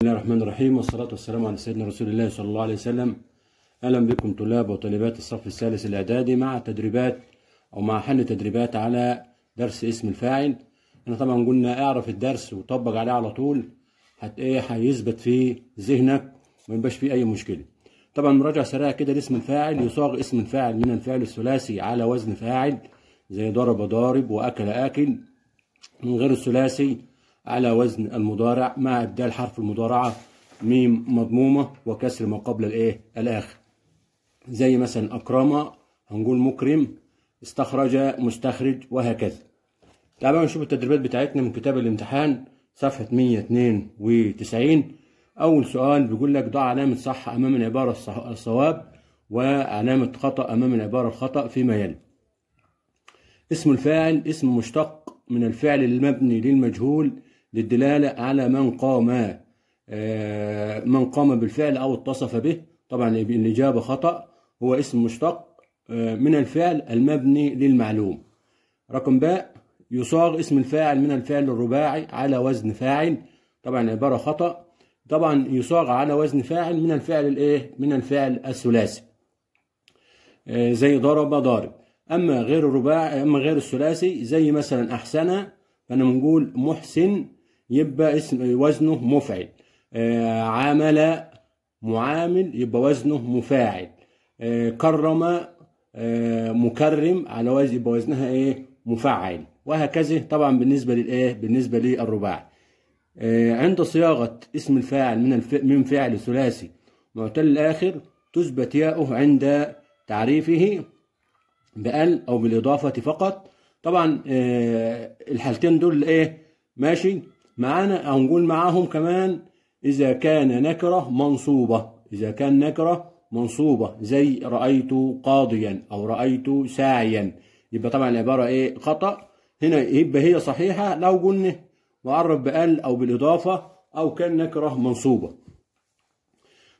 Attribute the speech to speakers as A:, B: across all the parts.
A: بسم الله الرحمن الرحيم والصلاة والسلام على سيدنا رسول الله صلى الله عليه وسلم أهلا بكم طلاب وطالبات الصف الثالث الإعدادي مع تدريبات أو مع حل تدريبات على درس اسم الفاعل احنا طبعا قلنا اعرف الدرس وطبق عليه على طول هت ايه هيثبت في ذهنك وما يبقاش فيه أي مشكلة طبعا مراجعة سريعة كده لاسم الفاعل يصاغ اسم الفاعل من الفعل الثلاثي على وزن فاعل زي ضرب ضارب وأكل آكل من غير الثلاثي على وزن المضارع مع إبدال حرف المضارعة ميم مضمومة وكسر ما قبل الإيه الآخر زي مثلا أكرم هنقول مكرم استخرج مستخرج وهكذا تعالوا نشوف التدريبات بتاعتنا من كتاب الامتحان صفحة 192 أول سؤال بيقول لك ضع علامة صح أمام العبارة الصواب وعلامة خطأ أمام العبارة الخطأ فيما يلي اسم الفاعل اسم مشتق من الفعل المبني للمجهول للدلالة على من قام آه، من قام بالفعل أو اتصف به طبعا الإجابة خطأ هو اسم مشتق آه، من الفعل المبني للمعلوم رقم باء يصاغ اسم الفاعل من الفعل الرباعي على وزن فاعل طبعا عبارة خطأ طبعا يصاغ على وزن فاعل من الفعل الايه من الفعل الثلاثي آه، زي ضرب ضارب اما غير الرباعي اما غير الثلاثي زي مثلا احسن فانا بنقول محسن يبقى اسم وزنه مفعل آه، عامل معامل يبقى وزنه مفاعل آه، كرم آه، مكرم على وزن يبقى وزنها ايه مفعل وهكذا طبعا بالنسبه للايه بالنسبه للرباعي عند صياغه اسم الفاعل من الف... من فعل ثلاثي معتل الاخر تثبت ياؤه عند تعريفه بال او بالاضافه فقط طبعا الحالتين دول ايه ماشي معانا أو نقول معاهم كمان إذا كان نكرة منصوبة إذا كان نكرة منصوبة زي رأيت قاضيا أو رأيت ساعيا يبقى طبعا العبارة إيه خطأ هنا يبقى هي صحيحة لو قلنا معرف بأل أو بالإضافة أو كان نكرة منصوبة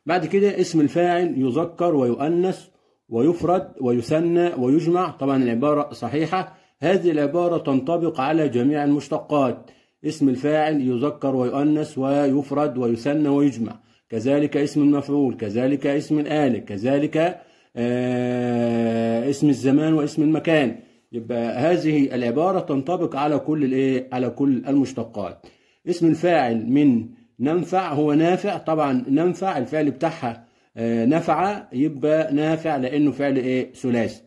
A: بعد كده اسم الفاعل يذكر ويؤنث ويفرد ويثنى ويجمع طبعا العبارة صحيحة هذه العبارة تنطبق على جميع المشتقات اسم الفاعل يذكر ويؤنث ويفرد ويثنى ويجمع كذلك اسم المفعول كذلك اسم الآلة كذلك آه اسم الزمان واسم المكان يبقى هذه العبارة تنطبق على كل الايه على كل المشتقات اسم الفاعل من ننفع هو نافع طبعا ننفع الفعل بتاعها آه نفع يبقى نافع لانه فعل ايه ثلاثي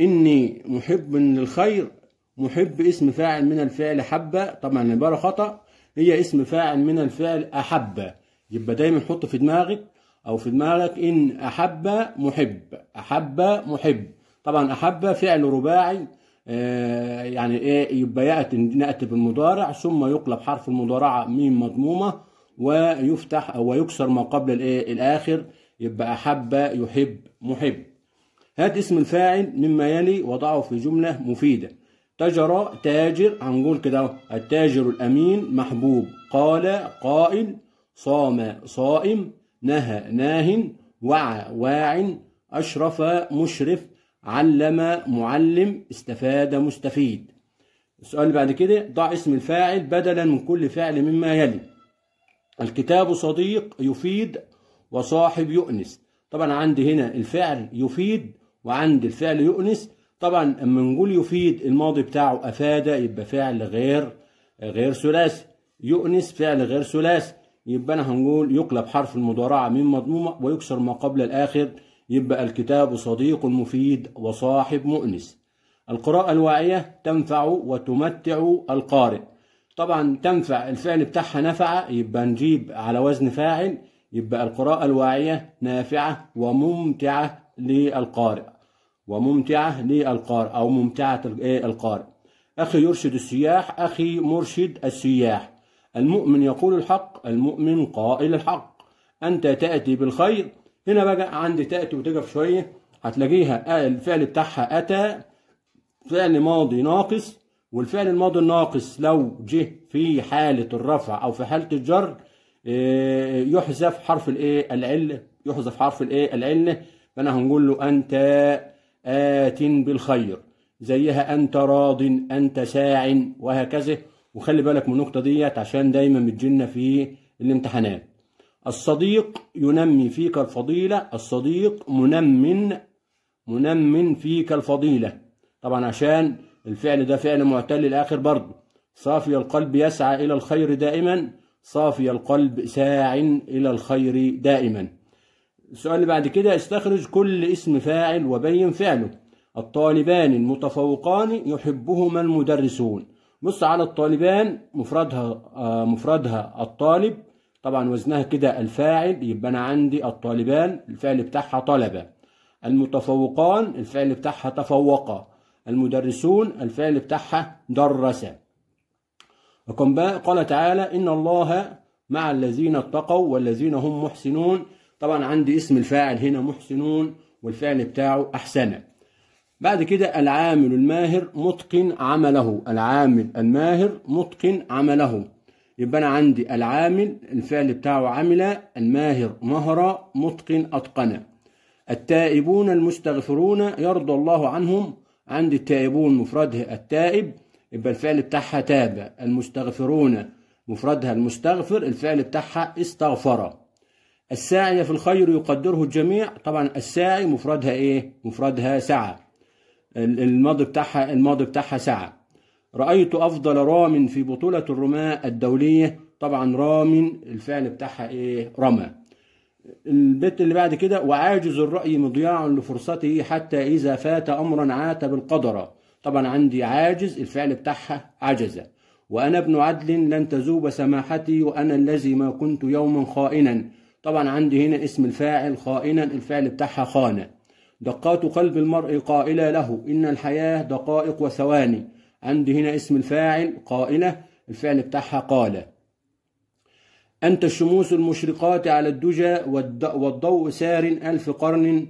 A: اني محب للخير محب اسم فاعل من الفعل حبة طبعا العبارة خطأ هي اسم فاعل من الفعل أحب يبقى دايما حط في دماغك أو في دماغك إن أحب محب أحب محب طبعا أحب فعل رباعي آه، يعني إيه يبقى يأتي نأتي بالمضارع ثم يقلب حرف المضارعة ميم مضمومة ويفتح أو يكسر ما قبل الإيه الآخر يبقى أحب يحب محب هات اسم الفاعل مما يلي وضعه في جملة مفيدة تجر تاجر هنقول كده التاجر الأمين محبوب قال قائل صام صائم نهى ناه وعى واع أشرف مشرف علم معلم استفاد مستفيد السؤال بعد كده ضع اسم الفاعل بدلا من كل فعل مما يلي الكتاب صديق يفيد وصاحب يؤنس طبعا عندي هنا الفعل يفيد وعندي الفعل يؤنس طبعا اما نقول يفيد الماضي بتاعه افاد يبقى فعل غير غير ثلاثي يؤنس فعل غير ثلاثي يبقى انا هنقول يقلب حرف المضارعه من مضمومه ويكسر ما قبل الاخر يبقى الكتاب صديق مفيد وصاحب مؤنس القراءة الواعية تنفع وتمتع القارئ طبعا تنفع الفعل بتاعها نفع يبقى نجيب على وزن فاعل يبقى القراءة الواعية نافعة وممتعة للقارئ وممتعة للقارئ أو ممتعة إيه، القارئ أخي يرشد السياح أخي مرشد السياح المؤمن يقول الحق المؤمن قائل الحق أنت تأتي بالخير هنا بقى عندي تأتي وتقف شوية هتلاقيها آه، الفعل بتاعها أتى فعل ماضي ناقص والفعل الماضي الناقص لو جه في حالة الرفع أو في حالة الجر آه، يحذف حرف الايه العله يحذف حرف الايه العله فانا هنقول له انت آت بالخير زيها أنت راض أنت ساع وهكذا وخلي بالك من النقطة ديت عشان دايما متجنة في الامتحانات الصديق ينمي فيك الفضيلة الصديق منمن منمن فيك الفضيلة طبعا عشان الفعل ده فعل معتل للآخر برضه صافي القلب يسعى إلى الخير دائما صافي القلب ساع إلى الخير دائما السؤال اللي بعد كده استخرج كل اسم فاعل وبين فعله الطالبان المتفوقان يحبهما المدرسون بص على الطالبان مفردها آه، مفردها الطالب طبعا وزنها كده الفاعل يبقى انا عندي الطالبان الفعل بتاعها طلبه المتفوقان الفعل بتاعها تفوقا المدرسون الفعل بتاعها درس قال تعالى ان الله مع الذين اتقوا والذين هم محسنون طبعا عندي اسم الفاعل هنا محسنون والفعل بتاعه أحسن بعد كده العامل الماهر متقن عمله العامل الماهر متقن عمله يبقى أنا عندي العامل الفعل بتاعه عمل الماهر مهر متقن أتقن التائبون المستغفرون يرضى الله عنهم عندي التائبون مفردها التائب يبقى الفعل بتاعها تاب المستغفرون مفردها المستغفر الفعل بتاعها استغفر الساعي في الخير يقدره الجميع طبعا الساعي مفردها ايه مفردها سعى الماضي بتاعها الماضي بتاعها سعى رايت افضل رام في بطوله الرماة الدوليه طبعا رام الفعل بتاعها ايه رمى البيت اللي بعد كده وعاجز الراي مضياع لفرصته حتى اذا فات امرا عاتب القدر طبعا عندي عاجز الفعل بتاعها عجز وأنا ابن عدل لن تذوب سماحتي وأنا الذي ما كنت يوما خائنا طبعا عندي هنا اسم الفاعل خائنا الفعل بتاعها خانة دقات قلب المرء قائلة له إن الحياة دقائق وثواني عندي هنا اسم الفاعل قائلة الفعل بتاعها قال أنت الشموس المشرقات على الدجى والضوء سار ألف قرن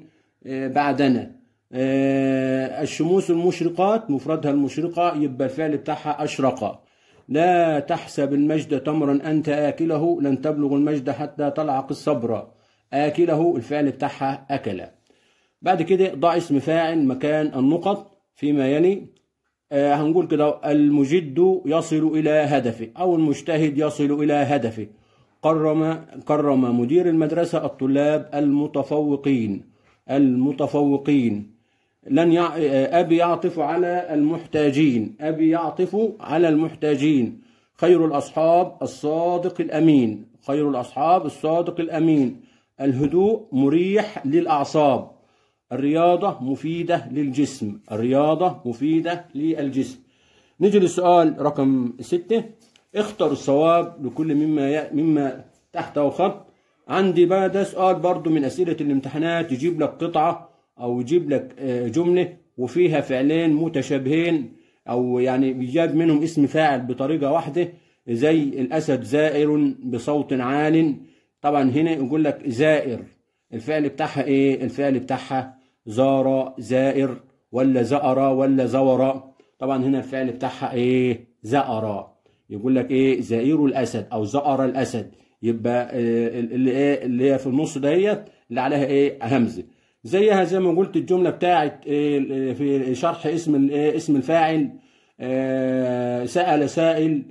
A: آه، بعدنا آه، الشموس المشرقات مفردها المشرقة يبقى الفعل بتاعها أشرقة لا تحسب المجد تمرا أنت آكله لن تبلغ المجد حتى تلعق الصبر آكله الفعل بتاعها أكل بعد كده ضع اسم فاعل مكان النقط فيما يلي آه هنقول كده المجد يصل إلى هدفه أو المجتهد يصل إلى هدفه كرم كرم مدير المدرسة الطلاب المتفوقين المتفوقين لن يع... آه، أبي يعطف على المحتاجين أبي يعطف على المحتاجين خير الأصحاب الصادق الأمين خير الأصحاب الصادق الأمين الهدوء مريح للأعصاب الرياضة مفيدة للجسم الرياضة مفيدة للجسم نجي للسؤال رقم ستة اختر الصواب لكل مما ي... مما تحته خط عندي بقى ده سؤال برضو من أسئلة الامتحانات يجيب لك قطعة او يجيب لك آه، جمله وفيها فعلين متشابهين او يعني بيجاب منهم اسم فاعل بطريقه واحده زي الاسد زائر بصوت عال طبعا هنا يقول لك زائر الفعل بتاعها ايه الفعل بتاعها زار زائر ولا زأر ولا زور طبعا هنا الفعل بتاعها ايه زأر يقول لك ايه زائر الاسد او زأر الاسد يبقى آه، اللي ايه اللي هي في النص ديت اللي عليها ايه همزه زيها زي ما قلت الجمله بتاعت آه، آه، في شرح اسم آه، اسم الفاعل سال سائل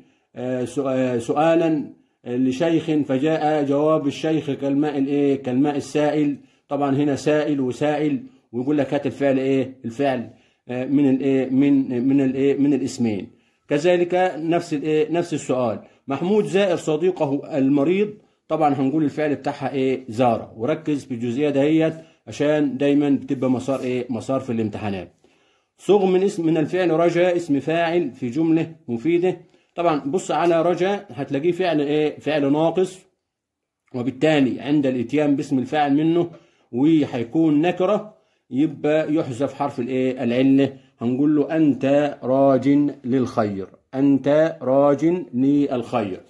A: سؤالا لشيخ فجاء جواب الشيخ كالماء الايه كالماء السائل طبعا هنا سائل وسائل ويقول لك هات الفعل ايه الفعل من الايه من من الايه من الاسمين كذلك نفس الايه نفس السؤال محمود زائر صديقه المريض طبعا هنقول الفعل بتاعها ايه زاره وركز في الجزئيه دهيت عشان دايما بتبقى مسار ايه مسار في الامتحانات صغ من اسم من الفعل رجا اسم فاعل في جمله مفيده طبعا بص على رجا هتلاقيه فعل ايه فعل ناقص وبالتالي عند الاتيان باسم الفاعل منه وهيكون نكره يبقى يحذف حرف الايه العله هنقول له انت راج للخير انت راج للخير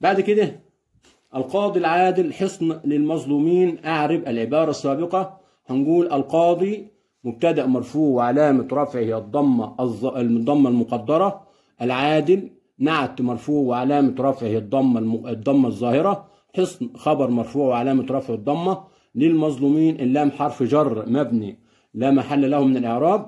A: بعد كده القاضي العادل حصن للمظلومين أعرب العبارة السابقة هنقول القاضي مبتدأ مرفوع وعلامة رفعه الضمة الضمة المقدرة العادل نعت مرفوع وعلامة رفعه الضمة الضمة الظاهرة حصن خبر مرفوع وعلامة رفع الضمة للمظلومين اللام حرف جر مبني لا محل له من الإعراب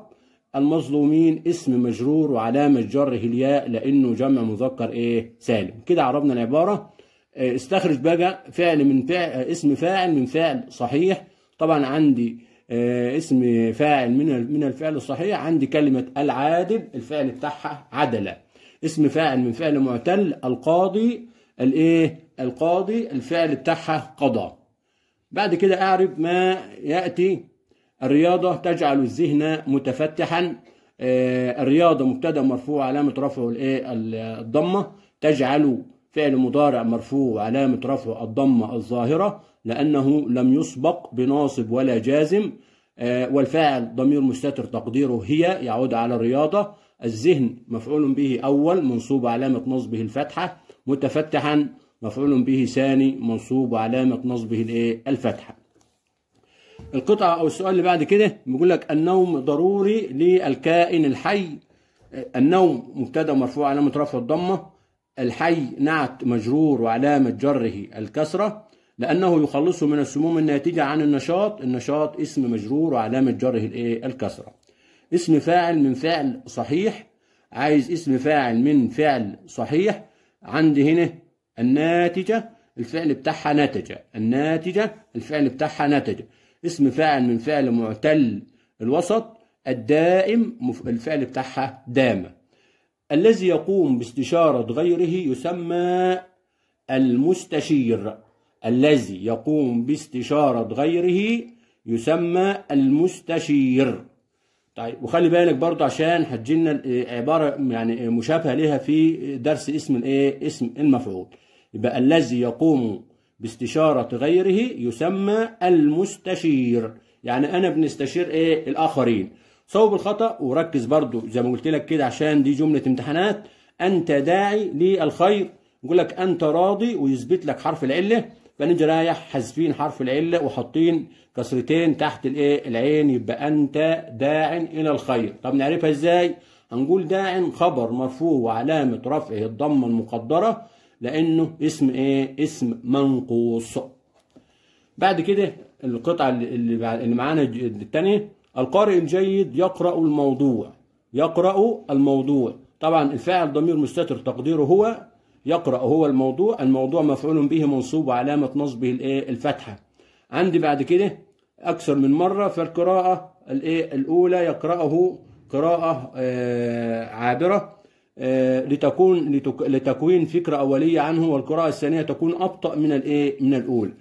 A: المظلومين اسم مجرور وعلامة جره الياء لأنه جمع مذكر إيه سالم كده عربنا العبارة آه، استخرج بقى فعل من فعل آه، اسم فاعل من فعل صحيح طبعا عندي آه، اسم فاعل من من الفعل الصحيح عندي كلمة العادل الفعل بتاعها عدلة اسم فاعل من فعل معتل القاضي الايه القاضي الفعل بتاعها قضى بعد كده اعرف ما ياتي الرياضة تجعل الذهن متفتحا الرياضة مبتدأ مرفوع علامة رفعه الايه الضمة تجعل فعل مضارع مرفوع علامة رفع الضمة الظاهرة لأنه لم يسبق بناصب ولا جازم آه، والفاعل ضمير مستتر تقديره هي يعود على الرياضة الذهن مفعول به أول منصوب علامة نصبه الفتحة متفتحا مفعول به ثاني منصوب علامة نصبه الايه الفتحة القطعة أو السؤال اللي بعد كده بيقول لك النوم ضروري للكائن الحي آه، النوم مبتدا مرفوع علامة رفع الضمة الحي نعت مجرور وعلامة جره الكسرة لأنه يخلصه من السموم الناتجة عن النشاط النشاط اسم مجرور وعلامة جره الإيه الكسرة اسم فاعل من فعل صحيح عايز اسم فاعل من فعل صحيح عندي هنا الناتجة الفعل بتاعها نتج الناتجة الفعل بتاعها نتج اسم فاعل من فعل معتل الوسط الدائم الفعل بتاعها دام الذي يقوم باستشارة غيره يسمى المستشير الذي يقوم باستشارة غيره يسمى المستشير طيب وخلي بالك برضه عشان هتجينا عبارة يعني مشابهة لها في درس اسم الايه اسم المفعول يبقى الذي يقوم باستشارة غيره يسمى المستشير يعني أنا بنستشير إيه الآخرين صوب الخطأ وركز برضو زي ما قلت لك كده عشان دي جملة امتحانات أنت داعي للخير يقول لك أنت راضي ويثبت لك حرف العلة فنجي رايح حذفين حرف العلة وحاطين كسرتين تحت الايه العين يبقى أنت داع إلى الخير طب نعرفها إزاي؟ هنقول داع خبر مرفوع وعلامة رفعه الضمة المقدرة لأنه اسم إيه؟ اسم منقوص بعد كده القطعة اللي معانا الثانيه القارئ الجيد يقرأ الموضوع يقرأ الموضوع طبعا الفاعل ضمير مستتر تقديره هو يقرأ هو الموضوع الموضوع مفعول به منصوب وعلامة نصبه الايه الفتحة عندي بعد كده أكثر من مرة فالقراءة الايه الأولى يقرأه قراءة آه، عابرة آه، لتكون لتكوين فكرة أولية عنه والقراءة الثانية تكون أبطأ من الايه من الأولى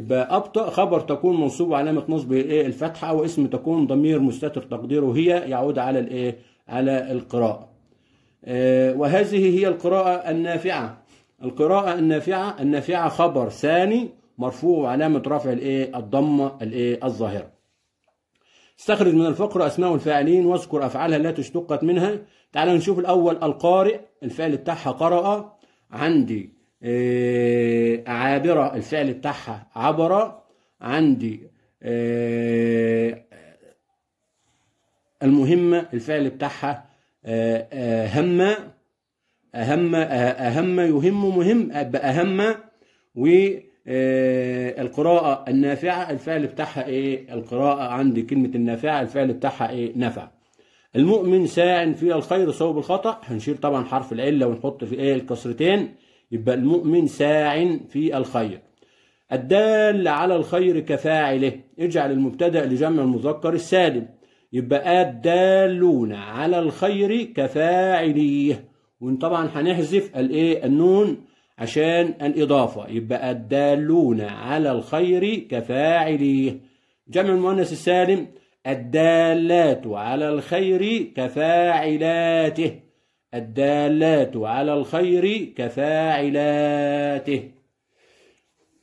A: يبقى أبطأ خبر تكون منصوب علامة نصبه الايه الفتحة أو اسم تكون ضمير مستتر تقديره هي يعود على الايه على القراءة آه، وهذه هي القراءة النافعة القراءة النافعة النافعة خبر ثاني مرفوع علامة رفع الايه الضمة الايه الظاهرة استخرج من الفقرة أسماء الفاعلين واذكر أفعالها التي اشتقت منها تعالوا نشوف الأول القارئ الفعل بتاعها قرأ عندي آه، عابرة الفعل بتاعها عبر عندي آه، المهمة الفعل بتاعها آه، هم أهم أهم يهم مهم أهم والقراءة النافعة الفعل بتاعها إيه القراءة عندي كلمة النافعة الفعل بتاعها إيه نفع المؤمن ساع في الخير صوب الخطأ هنشيل طبعا حرف العلة ونحط في إيه الكسرتين يبقى المؤمن ساع في الخير الدال على الخير كفاعله اجعل المبتدا لجمع المذكر السالم يبقى الدالون على الخير كفاعليه وطبعا هنحذف الايه النون عشان الاضافه يبقى الدالون على الخير كفاعليه جمع المؤنث السالم الدالات على الخير كفاعلاته الدالات على الخير كفاعلاته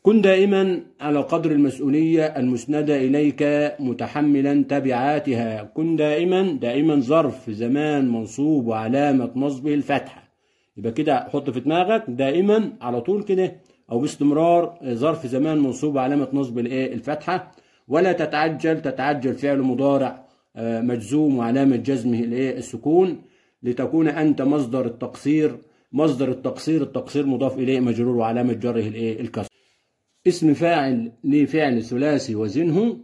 A: كن دائما على قدر المسؤولية المسندة إليك متحملا تبعاتها كن دائما دائما ظرف زمان منصوب وعلامة نصبه الفتحة يبقى كده حط في دماغك دائما على طول كده أو باستمرار ظرف زمان منصوب وعلامة نصب الإيه الفتحة ولا تتعجل تتعجل فعل مضارع آه، مجزوم وعلامة جزمه الإيه السكون لتكون أنت مصدر التقصير مصدر التقصير التقصير مضاف إليه مجرور وعلامة جره الإيه الكسر اسم فاعل لفعل ثلاثي وزنه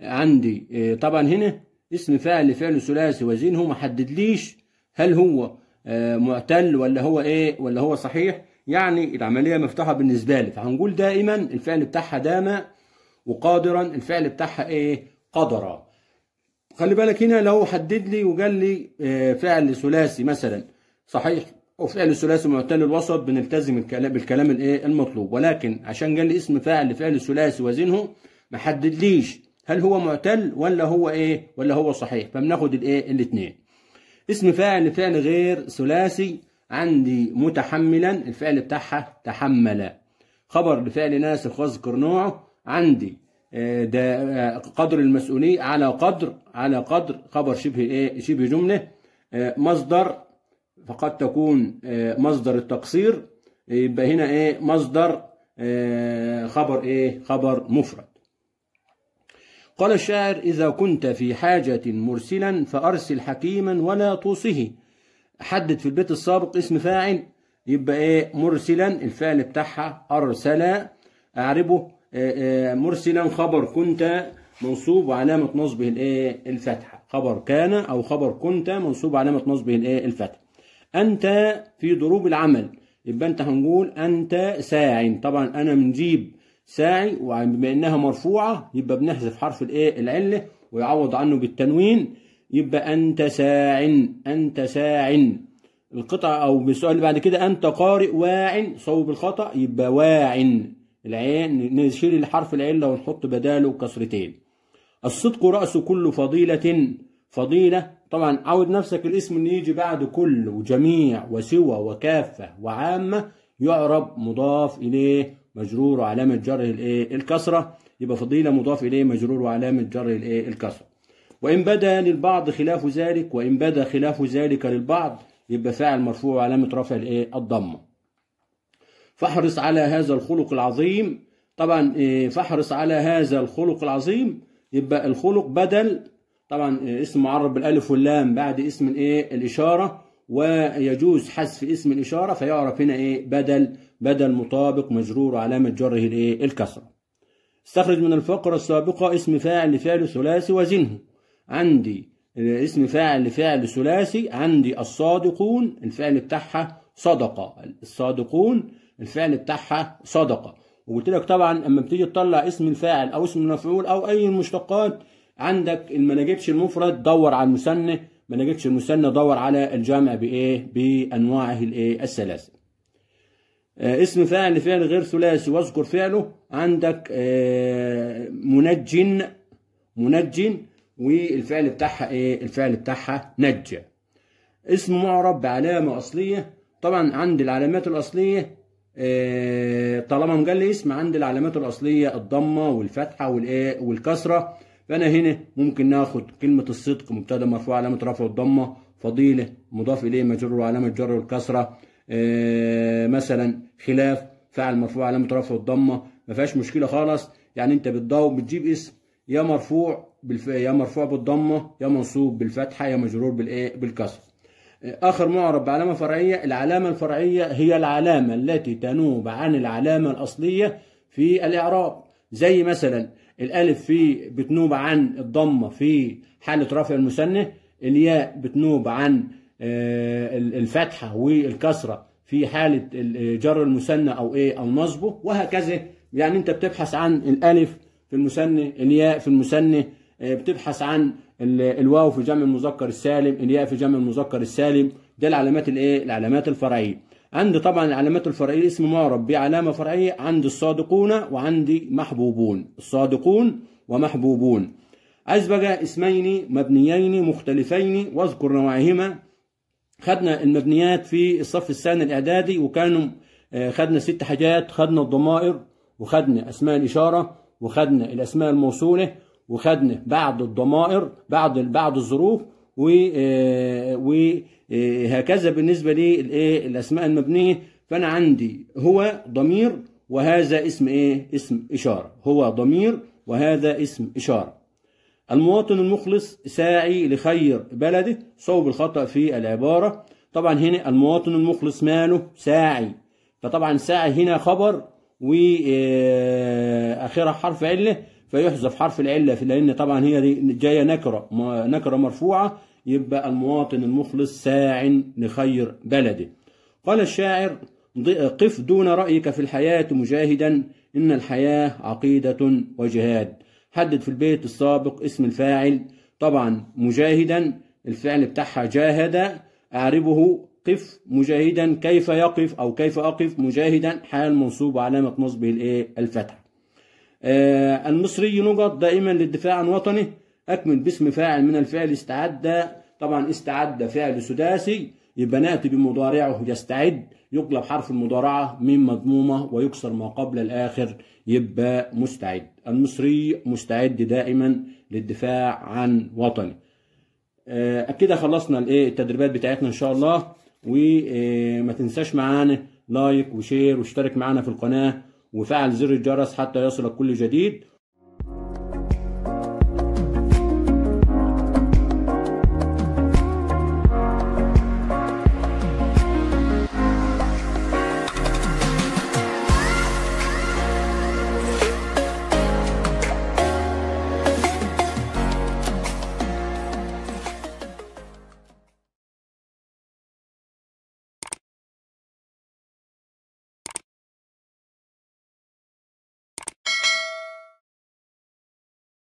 A: عندي آه، طبعا هنا اسم فاعل لفعل ثلاثي وزنه ما حددليش هل هو آه، معتل ولا هو ايه ولا هو صحيح يعني العمليه مفتوحه بالنسبه لي فهنقول دائما الفعل بتاعها دام وقادرا الفعل بتاعها ايه قدره خلي بالك هنا لو حدد لي وقال لي آه، فعل ثلاثي مثلا صحيح وفعل ثلاثي معتل الوسط بنلتزم الكلام بالكلام الايه المطلوب ولكن عشان قال لي اسم فاعل لفعل ثلاثي وزنه ما حددليش هل هو معتل ولا هو ايه ولا هو صحيح فبناخد الايه الاثنين اسم فاعل لفعل غير ثلاثي عندي متحملا الفعل بتاعها تحمل خبر لفعل ناسخ واذكر نوعه عندي ده قدر المسؤولية على قدر على قدر خبر شبه ايه شبه جملة آه، مصدر فقد تكون آه، مصدر التقصير يبقى هنا ايه مصدر آه، خبر ايه خبر مفرد قال الشاعر إذا كنت في حاجة مرسلا فأرسل حكيما ولا توصه حدد في البيت السابق اسم فاعل يبقى ايه مرسلا الفعل بتاعها أرسل أعربه آه، آه، مرسلا خبر كنت منصوب وعلامة نصبه الايه الفتحة خبر كان أو خبر كنت منصوب وعلامة نصبه الايه الفتحة أنت في ضروب العمل يبقى أنت هنقول أنت ساعي طبعا أنا بنجيب ساعي وبما إنها مرفوعة يبقى بنحذف حرف الايه العلة ويعوض عنه بالتنوين يبقى أنت ساع أنت ساع القطعة أو بالسؤال اللي بعد كده أنت قارئ واع صوب الخطأ يبقى واع العين نشيل الحرف العلة ونحط بداله كسرتين الصدق رأس كل فضيلة فضيلة طبعا عود نفسك الاسم اللي يجي بعد كل وجميع وسوى وكافة وعامة يعرب مضاف اليه مجرور وعلامة جره الايه الكسرة يبقى فضيلة مضاف اليه مجرور وعلامة جره الايه الكسرة وان بدا للبعض خلاف ذلك وان بدا خلاف ذلك للبعض يبقى فاعل مرفوع وعلامة رفع الايه الضمه فاحرص على هذا الخلق العظيم طبعا إيه، فاحرص على هذا الخلق العظيم يبقى الخلق بدل طبعا إيه، اسم معرب بالالف واللام بعد اسم الايه الاشاره ويجوز حذف اسم الاشاره فيعرف هنا ايه بدل بدل مطابق مجرور وعلامه جره الايه الكسره استخرج من الفقره السابقه اسم فاعل لفعل ثلاثي وزنه عندي إيه، اسم فاعل لفعل ثلاثي عندي الصادقون الفعل بتاعها صدقه الصادقون الفعل بتاعها صدقه وقلت لك طبعا اما بتيجي تطلع اسم الفاعل او اسم المفعول او اي المشتقات عندك ما نجيبش المفرد دور على المثنى ما نجيبش المثنى دور على الجمع بايه بانواعه الايه الثلاثه آه، اسم فاعل لفعل غير ثلاثي واذكر فعله عندك آه، منجن منجن والفعل بتاعها ايه الفعل بتاعها نجى اسم معرب بعلامه اصليه طبعا عند العلامات الاصليه آه، طالما مجلي اسم عند العلامات الاصليه الضمه والفتحه والايه والكسره فانا هنا ممكن ناخد كلمه الصدق مبتدا مرفوع علامه رفع الضمه فضيله مضاف اليه مجرور وعلامه جر والكسره آه، مثلا خلاف فعل مرفوع علامه رفع الضمه ما فيهاش مشكله خالص يعني انت بتضاو بتجيب اسم يا مرفوع بالف... يا مرفوع بالضمه يا منصوب بالفتحه يا مجرور بالايه بالكسره آخر معرب بعلامة فرعية العلامة الفرعية هي العلامة التي تنوب عن العلامة الأصلية في الإعراب زي مثلا الألف في بتنوب عن الضمة في حالة رفع المثنى الياء بتنوب عن آه، الفتحة والكسرة في حالة آه، جر المثنى أو إيه أو نصبه وهكذا يعني أنت بتبحث عن الألف في المثنى الياء في المثنى آه، بتبحث عن الواو في جمع المذكر السالم الياء في جمع المذكر السالم ده العلامات الايه العلامات الفرعيه عندي طبعا العلامات الفرعيه اسم معرب بعلامه فرعيه عندي الصادقون وعندي محبوبون الصادقون ومحبوبون بقى اسمين مبنيين مختلفين واذكر نوعهما خدنا المبنيات في الصف الثاني الإعدادي وكانوا آه، خدنا ست حاجات خدنا الضمائر وخدنا أسماء الإشارة وخدنا الأسماء الموصولة وخدنا بعض الضمائر بعض بعض الظروف وهكذا آه، آه، بالنسبة للإيه الأسماء المبنية فأنا عندي هو ضمير وهذا اسم إيه اسم إشارة هو ضمير وهذا اسم إشارة المواطن المخلص ساعي لخير بلده صوب الخطأ في العبارة طبعا هنا المواطن المخلص ماله ساعي فطبعا ساعي هنا خبر وآخرها آه، حرف علة فيحذف حرف العلة في لأن طبعا هي دي جاية نكرة نكرة مرفوعة يبقى المواطن المخلص ساع لخير بلده قال الشاعر قف دون رأيك في الحياة مجاهدا إن الحياة عقيدة وجهاد حدد في البيت السابق اسم الفاعل طبعا مجاهدا الفعل بتاعها جاهد أعربه قف مجاهدا كيف يقف أو كيف أقف مجاهدا حال منصوب علامة نصبه الفتح آه، المصري نقط دائما للدفاع عن وطنه أكمل باسم فاعل من الفعل استعد طبعا استعد فعل سداسي يبقى نأتي بمضارعه يستعد يقلب حرف المضارعة من مضمومة ويكسر ما قبل الآخر يبقى مستعد المصري مستعد دائما للدفاع عن وطنه كده آه، خلصنا الايه التدريبات بتاعتنا ان شاء الله وما آه، تنساش معانا لايك وشير واشترك معانا في القناه وفعل زر الجرس حتى يصلك كل جديد